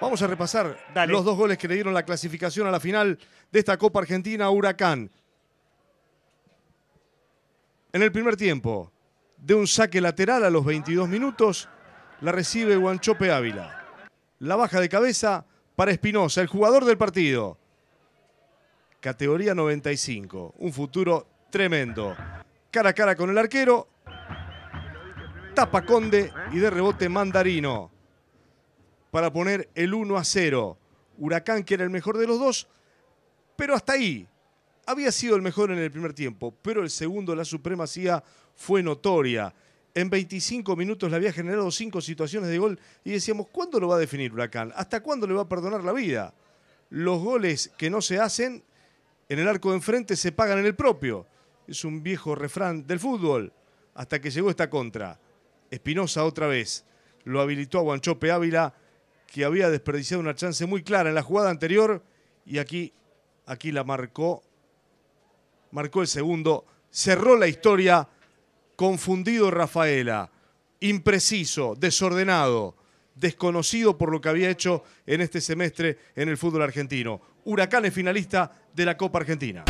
Vamos a repasar los dos goles que le dieron la clasificación a la final de esta Copa Argentina Huracán. En el primer tiempo, de un saque lateral a los 22 minutos, la recibe Guanchope Ávila. La baja de cabeza para Espinosa, el jugador del partido. Categoría 95, un futuro tremendo. Cara a cara con el arquero, tapa Conde y de rebote Mandarino para poner el 1 a 0. Huracán, que era el mejor de los dos, pero hasta ahí. Había sido el mejor en el primer tiempo, pero el segundo, la supremacía, fue notoria. En 25 minutos le había generado cinco situaciones de gol y decíamos, ¿cuándo lo va a definir Huracán? ¿Hasta cuándo le va a perdonar la vida? Los goles que no se hacen en el arco de enfrente se pagan en el propio. Es un viejo refrán del fútbol. Hasta que llegó esta contra. Espinosa otra vez. Lo habilitó a Guanchope Ávila que había desperdiciado una chance muy clara en la jugada anterior y aquí, aquí la marcó, marcó el segundo, cerró la historia, confundido Rafaela, impreciso, desordenado, desconocido por lo que había hecho en este semestre en el fútbol argentino. Huracán es finalista de la Copa Argentina.